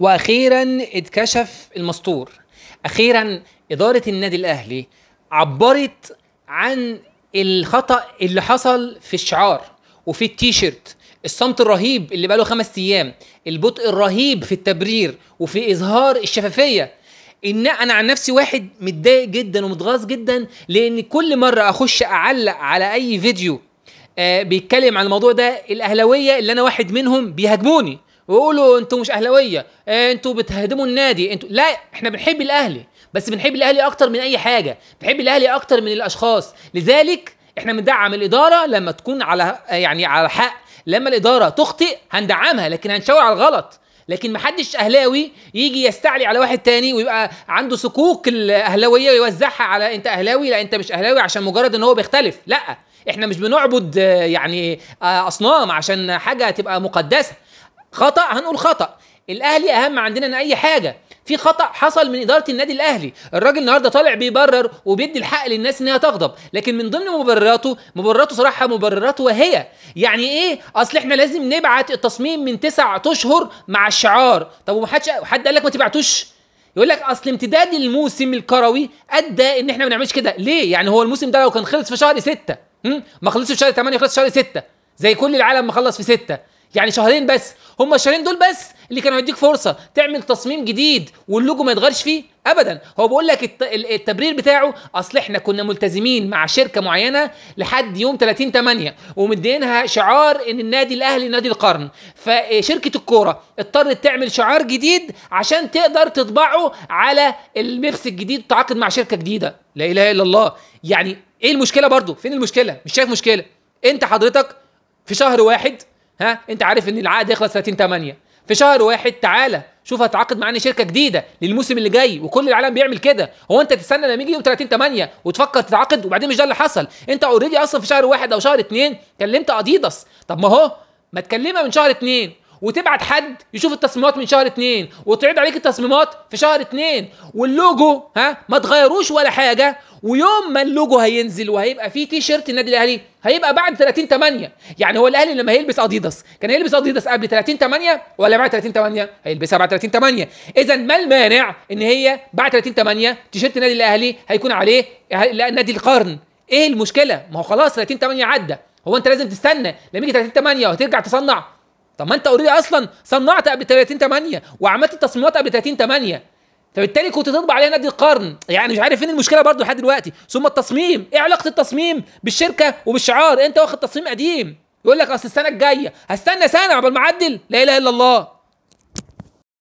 واخيرا اتكشف المستور اخيرا اداره النادي الاهلي عبرت عن الخطا اللي حصل في الشعار وفي التيشيرت الصمت الرهيب اللي بقاله خمس ايام البطء الرهيب في التبرير وفي اظهار الشفافيه ان انا عن نفسي واحد متضايق جدا ومتغاظ جدا لان كل مره اخش اعلق على اي فيديو آه بيتكلم عن الموضوع ده الاهلاويه اللي انا واحد منهم بيهاجموني ويقولوا انتوا مش اهلاويه إيه انتوا بتهدموا النادي انتوا لا احنا بنحب الاهلي بس بنحب الاهلي اكتر من اي حاجه بنحب الاهلي اكتر من الاشخاص لذلك احنا بندعم الاداره لما تكون على يعني على حق لما الاداره تخطئ هندعمها لكن هنشاور على الغلط لكن محدش اهلاوي يجي يستعلي على واحد تاني ويبقى عنده سكوك الاهلاويه ويوزعها على انت اهلاوي لا انت مش اهلاوي عشان مجرد ان هو بيختلف لا احنا مش بنعبد يعني آه، اصنام عشان حاجه تبقى مقدسه خطا هنقول خطا الاهلي اهم عندنا من اي حاجه في خطا حصل من اداره النادي الاهلي الراجل النهارده طالع بيبرر وبيدي الحق للناس ان هي تغضب لكن من ضمن مبرراته مبرراته صراحه مبررات وهي يعني ايه اصل احنا لازم نبعت التصميم من تسع اشهر مع الشعار طب ومحدش حد قال لك ما تبعتوش يقول لك اصل امتداد الموسم الكروي ادى ان احنا ما بنعملش كده ليه يعني هو الموسم ده لو كان خلص في شهر 6 ما خلصش في شهر 8 خلص في شهر 6 زي كل العالم ما خلص في 6 يعني شهرين بس هم الشهرين دول بس اللي كانوا هيديك فرصه تعمل تصميم جديد واللوجو ما يتغيرش فيه ابدا هو بيقول لك التبرير بتاعه اصل احنا كنا ملتزمين مع شركه معينه لحد يوم 30 8 ومدينها شعار ان النادي الاهلي نادي القرن فشركه الكوره اضطرت تعمل شعار جديد عشان تقدر تطبعه على الميبس الجديد تعاقد مع شركه جديده لا اله الا الله يعني ايه المشكله برضو فين المشكله مش شايف مشكله انت حضرتك في شهر واحد ها انت عارف ان العقد يخلص 30 8 في شهر واحد تعالى شوف هتعاقد معانا شركه جديده للموسم اللي جاي وكل العالم بيعمل كده هو انت تستنى لما يجي يوم 30 8 وتفكر تتعاقد وبعدين مش ده اللي حصل انت اوريدي اصلا في شهر واحد او شهر اتنين كلمت اديداس طب ما هو ما تكلمها من شهر اتنين وتبعت حد يشوف التصميمات من شهر اتنين وتعيد عليك التصميمات في شهر اتنين واللوجو ها ما تغيروش ولا حاجه ويوم ما اللوجو هينزل وهيبقى فيه تي شيرت النادي الاهلي هيبقى بعد 30 8 يعني هو الاهلي لما هيلبس اديداس كان هيلبس اديداس قبل 30 8 ولا بعد 30 8 هيلبسها بعد 30 8 اذا ما المانع ان هي بعد 30 8 تيشيرت النادي الاهلي هيكون عليه نادي القرن ايه المشكله ما هو خلاص 30 8 عدى هو انت لازم تستنى لما يجي 30 8 وهترجع تصنع طب ما انت اوريدي اصلا صنعت قبل 30 8 وعملت التصميمات قبل 30 8 فبالتالي كنت تطبع عليها نادي القرن يعني مش عارف فين المشكله برضو لحد دلوقتي ثم التصميم ايه علاقه التصميم بالشركه وبالشعار انت واخد تصميم قديم يقول لك اصل السنه الجايه هستنى سنه قبل ما اعدل لا اله الا الله